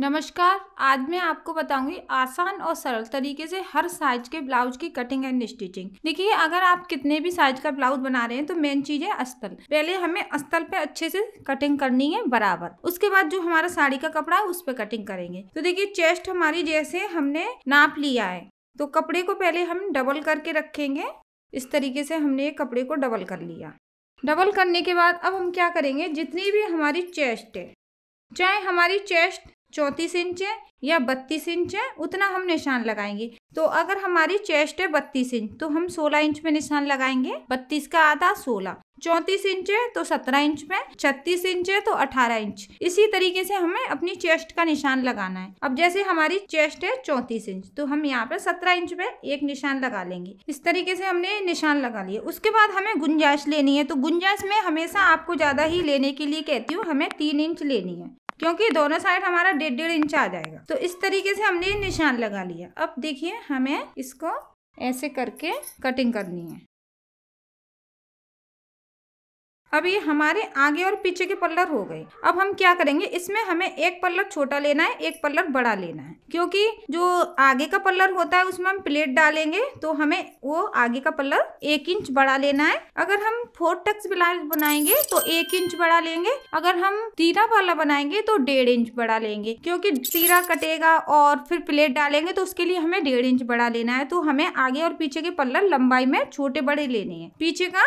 नमस्कार आज मैं आपको बताऊंगी आसान और सरल तरीके से हर साइज के ब्लाउज की कटिंग एंड स्टिचिंग देखिए अगर आप कितने भी साइज का ब्लाउज बना रहे हैं तो मेन चीज है अस्तल पहले हमें अस्तल पे अच्छे से कटिंग करनी है बराबर उसके बाद जो हमारा साड़ी का कपड़ा है उस पर कटिंग करेंगे तो देखिए चेस्ट हमारी जैसे हमने नाप लिया है तो कपड़े को पहले हम डबल करके रखेंगे इस तरीके से हमने ये कपड़े को डबल कर लिया डबल करने के बाद अब हम क्या करेंगे जितनी भी हमारी चेस्ट है चाहे हमारी चेस्ट चौंतीस इंच है या बत्तीस इंच है उतना हम निशान लगाएंगे तो अगर हमारी चेस्ट है बत्तीस इंच तो हम सोलह इंच में निशान लगाएंगे बत्तीस का आधा सोलह चौंतीस इंच है तो सत्रह इंच में छत्तीस इंच है तो अठारह इंच इसी तरीके से हमें अपनी चेस्ट का निशान लगाना है अब जैसे हमारी चेस्ट है चौंतीस इंच तो हम यहाँ पर सत्रह इंच पे एक निशान लगा लेंगे इस तरीके से हमने निशान लगा लिए उसके बाद हमें गुंजाइश लेनी है तो गुंजाइश में हमेशा आपको ज्यादा ही लेने के लिए कहती हूँ हमें तीन इंच लेनी है क्योंकि दोनों साइड हमारा डेढ़ डेढ़ इंच आ जाएगा तो इस तरीके से हमने निशान लगा लिया अब देखिए हमें इसको ऐसे करके कटिंग करनी है अब ये हमारे आगे और पीछे के पल्लर हो गए अब हम क्या करेंगे इसमें हमें एक पल्लर छोटा लेना है एक पल्लर बड़ा लेना है क्योंकि जो आगे का पल्लर होता है उसमें हम प्लेट डालेंगे तो हमें वो आगे का पल्लर एक इंच बड़ा लेना है अगर हम फोर टक्स ब्लाउज बनाएंगे तो एक इंच बड़ा लेंगे अगर हम तीरा पल्ला बनाएंगे तो डेढ़ इंच बड़ा लेंगे क्योंकि तीरा कटेगा और फिर प्लेट डालेंगे तो उसके लिए हमें डेढ़ इंच बड़ा लेना है तो हमें आगे और पीछे के पल्लर लंबाई में छोटे बड़े लेने हैं पीछे का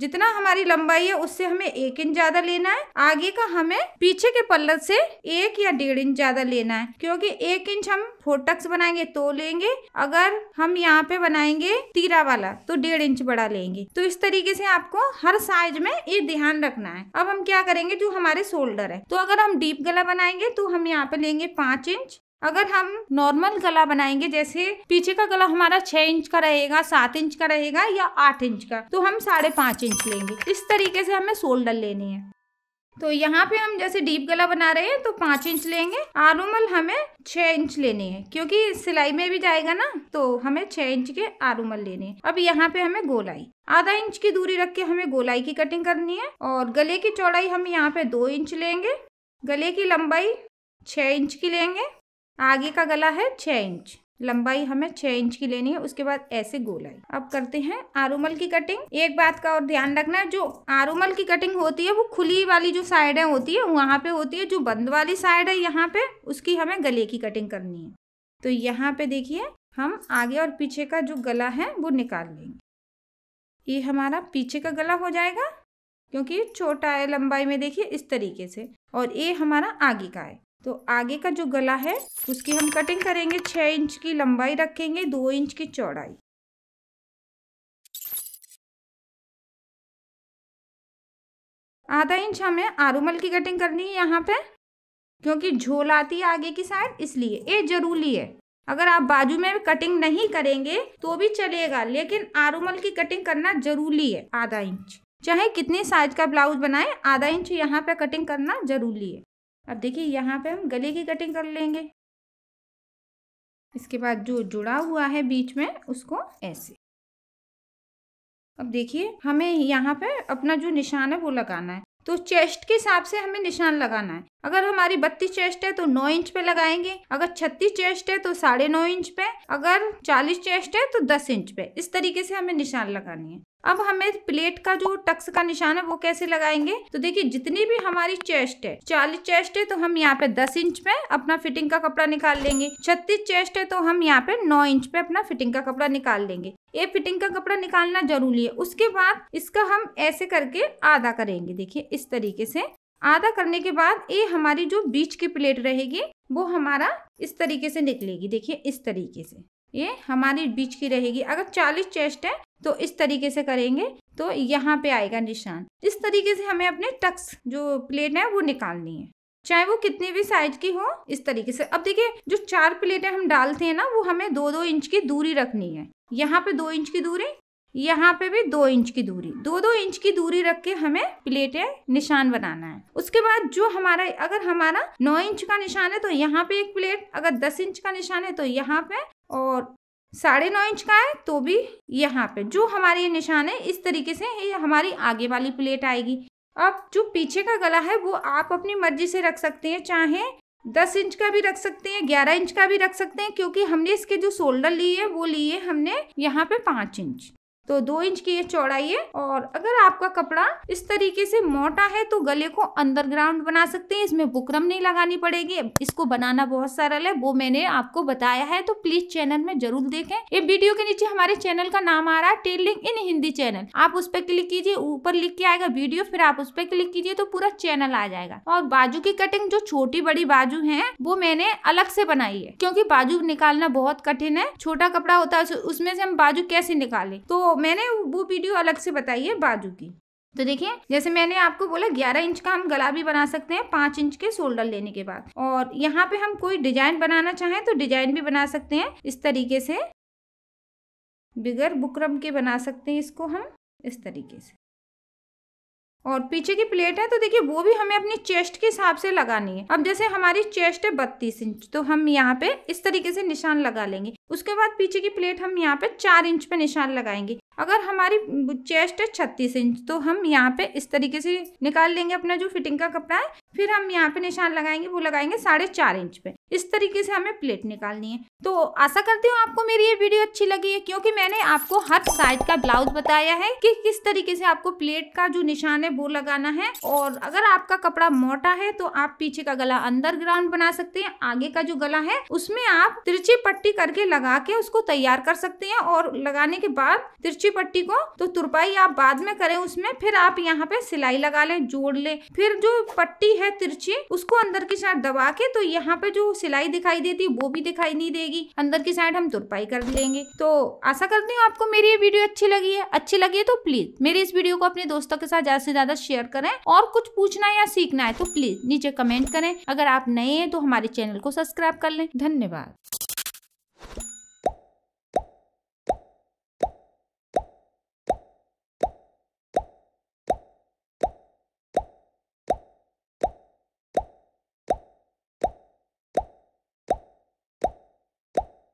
जितना हमारी लंबाई है उससे हमें एक इंच ज्यादा लेना है आगे का हमें पीछे के पल्ल से एक या डेढ़ इंच ज्यादा लेना है क्योंकि एक इंच हम फोटक्स बनाएंगे तो लेंगे अगर हम यहाँ पे बनाएंगे तीरा वाला तो डेढ़ इंच बड़ा लेंगे तो इस तरीके से आपको हर साइज में ये ध्यान रखना है अब हम क्या करेंगे जो हमारे शोल्डर है तो अगर हम डीप गला बनाएंगे तो हम यहाँ पे लेंगे पांच इंच अगर हम नॉर्मल गला बनाएंगे जैसे पीछे का गला हमारा छह इंच का रहेगा सात इंच का रहेगा या आठ इंच का तो हम साढ़े पाँच इंच लेंगे इस तरीके से हमें शोल्डर लेनी है तो यहाँ पे हम जैसे डीप गला बना रहे हैं तो पाँच इंच लेंगे आरूमल हमें छः इंच लेने हैं क्योंकि सिलाई में भी जाएगा ना तो हमें छः इंच के आरूमल लेने हैं अब यहाँ पे हमें गोलाई आधा इंच की दूरी रख के हमें गोलाई की कटिंग करनी है और गले की चौड़ाई हम यहाँ पे दो इंच लेंगे गले की लंबाई छः इंच की लेंगे आगे का गला है छः इंच लंबाई हमें छः इंच की लेनी है उसके बाद ऐसे गोलाई अब करते हैं आरूमल की कटिंग एक बात का और ध्यान रखना है जो आरूमल की कटिंग होती है वो खुली वाली जो साइड है होती है वहाँ पे होती है जो बंद वाली साइड है यहाँ पे उसकी हमें गले की कटिंग करनी है तो यहाँ पे देखिए हम आगे और पीछे का जो गला है वो निकाल लेंगे ये हमारा पीछे का गला हो जाएगा क्योंकि छोटा है लंबाई में देखिए इस तरीके से और ये हमारा आगे का है तो आगे का जो गला है उसकी हम कटिंग करेंगे छः इंच की लंबाई रखेंगे दो इंच की चौड़ाई आधा इंच हमें आरूमल की कटिंग करनी है यहाँ पे क्योंकि झोल आती है आगे की साइड इसलिए ये जरूरी है अगर आप बाजू में कटिंग नहीं करेंगे तो भी चलेगा लेकिन आरूमल की कटिंग करना जरूरी है आधा इंच चाहे कितने साइज का ब्लाउज बनाए आधा इंच यहाँ पे कटिंग करना जरूरी है अब देखिए यहाँ पे हम गले की कटिंग कर लेंगे इसके बाद जो जुड़ा हुआ है बीच में उसको ऐसे अब देखिए हमें यहाँ पे अपना जो निशान है वो लगाना है तो चेस्ट के हिसाब से हमें निशान लगाना है अगर हमारी बत्तीस चेस्ट है तो नौ इंच पे लगाएंगे अगर छत्तीस चेस्ट है तो साढ़े नौ इंच पे अगर चालीस चेस्ट है तो दस इंच पे इस तरीके से हमें निशान लगानी है अब हमें प्लेट का जो टक्स का निशान है वो कैसे लगाएंगे तो देखिए जितनी भी हमारी चेस्ट है चालीस चेस्ट है तो हम यहाँ पे दस इंच पे अपना फिटिंग का कपड़ा निकाल लेंगे छत्तीस चेस्ट है तो हम यहाँ पे नौ इंच पे अपना फिटिंग का कपड़ा निकाल लेंगे ये फिटिंग का कपड़ा निकालना जरूरी है उसके बाद इसका हम ऐसे करके आधा करेंगे देखिये इस तरीके से आधा करने के बाद ये हमारी जो बीच की प्लेट रहेगी वो हमारा इस तरीके से निकलेगी देखिए इस तरीके से ये हमारे बीच की रहेगी अगर चालीस चेस्ट है तो इस तरीके से करेंगे तो यहाँ पे आएगा निशान इस तरीके से हमें अपने टक्स जो प्लेट है वो निकालनी है चाहे वो कितनी भी साइज की हो इस तरीके से अब देखिए जो चार प्लेटें हम डालते हैं ना वो हमें दो दो इंच की दूरी रखनी है यहाँ पे दो इंच की दूरी यहाँ पे भी दो इंच की दूरी दो दो इंच की दूरी रख के हमें प्लेटें निशान बनाना है उसके बाद जो हमारा अगर हमारा नौ इंच का निशान है तो यहाँ पे एक प्लेट अगर दस इंच का निशान है तो यहाँ पे और साढ़े नौ इंच का है तो भी यहाँ पे जो हमारे ये निशान है इस तरीके से ये हमारी आगे वाली प्लेट आएगी अब जो पीछे का गला है वो आप अपनी मर्जी से रख सकते हैं चाहे दस इंच का भी रख सकते हैं ग्यारह इंच का भी रख सकते हैं क्योंकि हमने इसके जो शोल्डर लिए है वो लिए हमने यहाँ पे पाँच इंच तो दो इंच की ये चौड़ाई है और अगर आपका कपड़ा इस तरीके से मोटा है तो गले को अंडरग्राउंड बना सकते हैं इसमें बुकरम नहीं लगानी पड़ेगी इसको बनाना बहुत सरल है वो मैंने आपको बताया है तो प्लीज चैनल में जरूर देखें ये वीडियो के नीचे हमारे चैनल का नाम आ रहा है टेलिंग इन हिंदी चैनल आप उस पर क्लिक कीजिए ऊपर लिख के आएगा वीडियो फिर आप उस पर क्लिक कीजिए तो पूरा चैनल आ जाएगा और बाजू की कटिंग जो छोटी बड़ी बाजू है वो मैंने अलग से बनाई है क्योंकि बाजू निकालना बहुत कठिन है छोटा कपड़ा होता है उसमें से हम बाजू कैसे निकाले तो मैंने वो वीडियो अलग से बताई है बाजू की तो देखिए जैसे मैंने आपको बोला 11 इंच का हम गला भी बना सकते हैं 5 इंच के शोल्डर लेने के बाद और यहाँ पे हम कोई डिजाइन बनाना चाहें तो डिजाइन भी बना सकते हैं इस तरीके से बिगर बुकरम के बना सकते हैं इसको हम इस तरीके से और पीछे की प्लेट है तो देखिए वो भी हमें अपनी चेस्ट के हिसाब से लगानी है अब जैसे हमारी चेस्ट है बत्तीस इंच तो हम यहाँ पे इस तरीके से निशान लगा लेंगे उसके बाद पीछे की प्लेट हम यहाँ पे चार इंच पे निशान लगाएंगे अगर हमारी चेस्ट है छत्तीस इंच तो हम यहाँ पे इस तरीके से निकाल लेंगे अपना जो फिटिंग का कपड़ा है फिर हम यहाँ पे निशान लगाएंगे वो लगाएंगे साढ़े चार इंच पे इस तरीके से हमें प्लेट निकालनी है तो आशा करती हूँ आपको मेरी ये वीडियो अच्छी लगी है क्योंकि मैंने आपको हर साइज का ब्लाउज बताया है कि किस तरीके से आपको प्लेट का जो निशान है वो लगाना है और अगर आपका कपड़ा मोटा है तो आप पीछे का गला अंदर ग्राउंड बना सकते हैं आगे का जो गला है उसमें आप तिरछी पट्टी करके लगा के उसको तैयार कर सकते हैं और लगाने के बाद तिरछी पट्टी को तो तुरपाई आप बाद में करें उसमें फिर आप यहाँ पे सिलाई लगा लें जोड़ लें फिर जो पट्टी है तिरछे उसको अंदर की साइड दबा के तो यहाँ पे जो सिलाई दिखाई देती है वो भी दिखाई नहीं देगी अंदर की साइड हम तुरपाई कर लेंगे तो आशा करती हूँ आपको मेरी ये वीडियो अच्छी लगी है अच्छी लगी है तो प्लीज मेरे इस वीडियो को अपने दोस्तों के साथ ज्यादा से ज्यादा शेयर करें और कुछ पूछना या सीखना है तो प्लीज नीचे कमेंट करें अगर आप नए हैं तो हमारे चैनल को सब्सक्राइब कर लें धन्यवाद